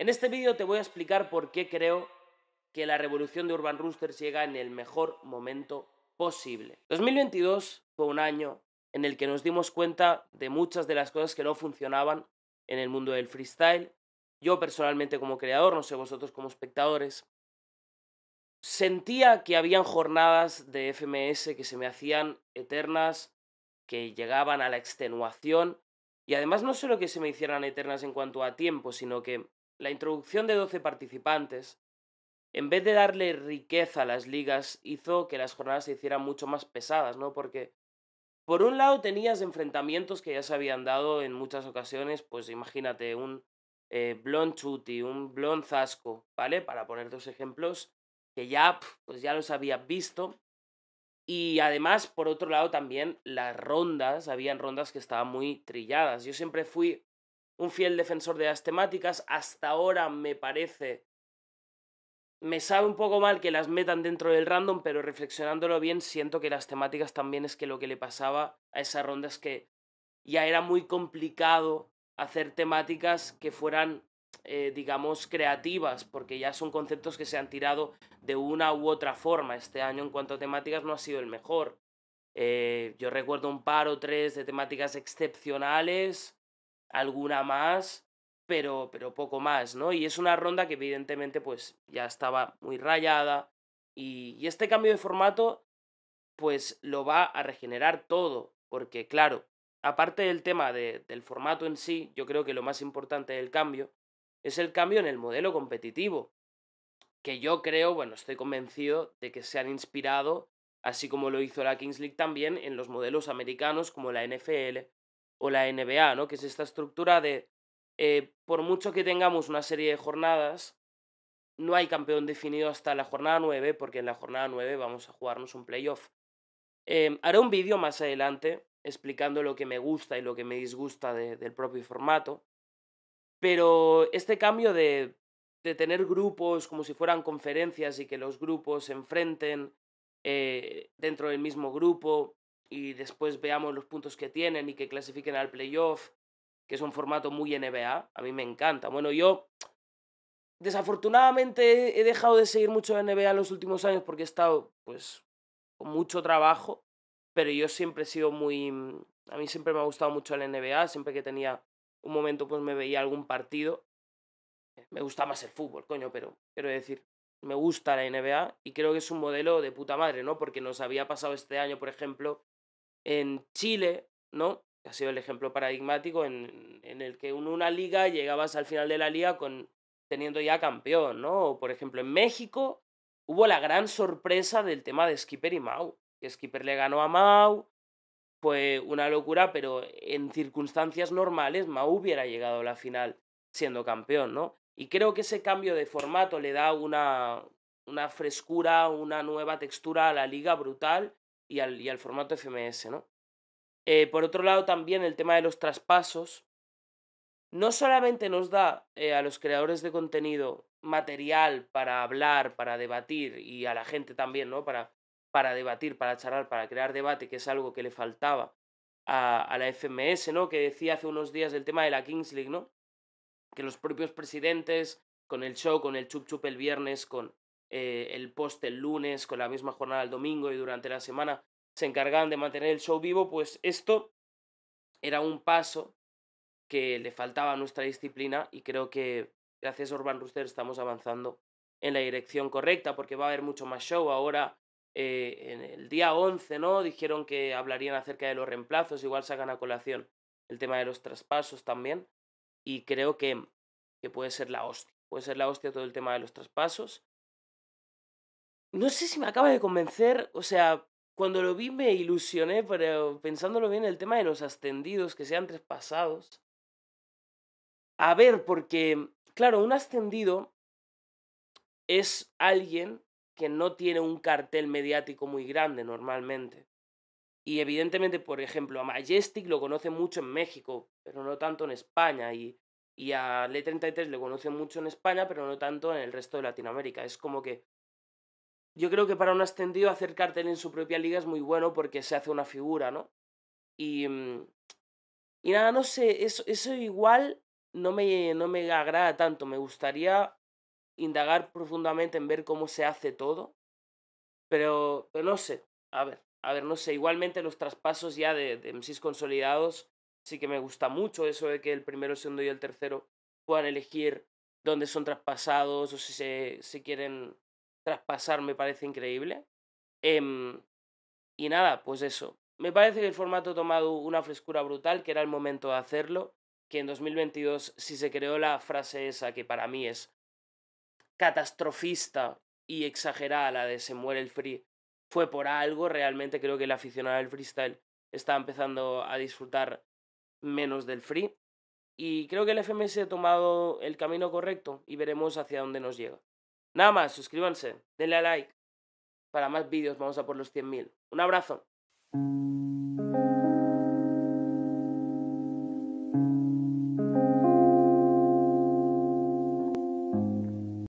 En este vídeo te voy a explicar por qué creo que la revolución de Urban Roosters llega en el mejor momento posible. 2022 fue un año en el que nos dimos cuenta de muchas de las cosas que no funcionaban en el mundo del freestyle. Yo personalmente como creador, no sé vosotros como espectadores, sentía que habían jornadas de FMS que se me hacían eternas, que llegaban a la extenuación, y además no solo que se me hicieran eternas en cuanto a tiempo, sino que la introducción de 12 participantes, en vez de darle riqueza a las ligas, hizo que las jornadas se hicieran mucho más pesadas, ¿no? Porque por un lado tenías enfrentamientos que ya se habían dado en muchas ocasiones, pues imagínate, un eh, Blon Chuti, un Blon Zasco, ¿vale? Para poner dos ejemplos que ya, pues ya los habías visto. Y además, por otro lado, también las rondas, habían rondas que estaban muy trilladas. Yo siempre fui un fiel defensor de las temáticas. Hasta ahora me parece... Me sabe un poco mal que las metan dentro del random, pero reflexionándolo bien, siento que las temáticas también es que lo que le pasaba a esa ronda es que ya era muy complicado hacer temáticas que fueran, eh, digamos, creativas, porque ya son conceptos que se han tirado de una u otra forma. Este año en cuanto a temáticas no ha sido el mejor. Eh, yo recuerdo un par o tres de temáticas excepcionales alguna más, pero, pero poco más, ¿no? Y es una ronda que evidentemente pues ya estaba muy rayada y, este cambio de formato pues lo va a regenerar todo, porque claro, aparte del tema del formato en sí, yo creo que lo más importante del cambio es el cambio en el modelo competitivo, que yo creo, bueno, estoy convencido de que se han inspirado, así como lo hizo la Kings League también, en los modelos americanos como la NFL o la NBA, ¿no? que es esta estructura de, eh, por mucho que tengamos una serie de jornadas, no hay campeón definido hasta la jornada 9, porque en la jornada 9 vamos a jugarnos un playoff. Em, haré un vídeo más adelante explicando lo que me gusta y lo que me disgusta del propio formato, pero este cambio de, tener grupos como si fueran conferencias y que los grupos se enfrenten eh, dentro del mismo grupo, y después veamos los puntos que tienen y que clasifiquen al playoff, que es un formato muy NBA. A mí me encanta. Bueno, yo desafortunadamente he dejado de seguir mucho la NBA en los últimos años porque he estado pues con mucho trabajo, pero yo siempre he sido muy... Mm, a mí siempre me ha gustado mucho la NBA, siempre que tenía un momento pues me veía algún partido. Eh, me gusta más el fútbol, coño, pero quiero decir, me gusta la NBA y creo que es un modelo de puta madre, ¿no? Porque nos había pasado este año, por ejemplo, en Chile, ¿no? Ha sido el ejemplo paradigmático en, el que en una liga llegabas al final de la liga con, teniendo ya campeón, ¿no? por ejemplo, en México hubo la gran sorpresa del tema de Skipper y Mau. Que Skipper le ganó a Mau, fue una locura, pero en circunstancias normales Mau hubiera llegado a la final siendo campeón, ¿no? Y creo que ese cambio de formato le da una frescura, una nueva textura a la liga brutal y al, y al formato FMS, ¿no? Eh, por otro lado, también el tema de los traspasos. No solamente nos da eh, a los creadores de contenido material para hablar, para debatir, y a la gente también, ¿no? Para, para debatir, para charlar, para crear debate, que es algo que le faltaba a, la FMS, ¿no? Que decía hace unos días el tema de la Kings League, ¿no? Que los propios presidentes, con el show, con el chup chup el viernes, con, eh, el post el lunes con la misma jornada el domingo y durante la semana se encargaban de mantener el show vivo, pues esto era un paso que le faltaba a nuestra disciplina y creo que gracias a Urban Rooster estamos avanzando en la dirección correcta porque va a haber mucho más show ahora. Eh, en el día 11, ¿no? Dijeron que hablarían acerca de los reemplazos, igual sacan a colación el tema de los traspasos también. Y creo que, que puede ser la hostia. Puede ser la hostia todo el tema de los traspasos. No sé si me acaba de convencer, o sea, cuando lo vi me ilusioné, pero pensándolo bien, el tema de los ascendidos, que sean traspasados. A ver, porque, claro, un ascendido es alguien que no tiene un cartel mediático muy grande normalmente. Y evidentemente, por ejemplo, a Majestic lo conoce mucho en México, pero no tanto en España. Y, y a Le33 le conoce mucho en España, pero no tanto en el resto de Latinoamérica. Es como que yo creo que para un ascendido hacer cartel en su propia liga es muy bueno porque se hace una figura, ¿no? Y, mm, y nada, no sé, eso, eso igual no me, no me agrada tanto. Me gustaría indagar profundamente en ver cómo se hace todo. Pero, pero, no sé, a ver, a ver, no sé. Igualmente los traspasos ya de, de MCs consolidados sí que me gusta mucho. Eso de que el primero, el segundo y el tercero puedan elegir dónde son traspasados o si se si quieren traspasar me parece increíble. Em, y nada, pues eso. Me parece que el formato ha tomado una frescura brutal, que era el momento de hacerlo, que en 2022 si se creó la frase esa que para mí es catastrofista y exagerada, la de se muere el free, fue por algo, realmente creo que el aficionado al freestyle está empezando a disfrutar menos del free. Y creo que el FMS ha tomado el camino correcto y veremos hacia dónde nos llega. Nada más, suscríbanse, denle a like. Para más vídeos vamos a por los 100.000. Un abrazo.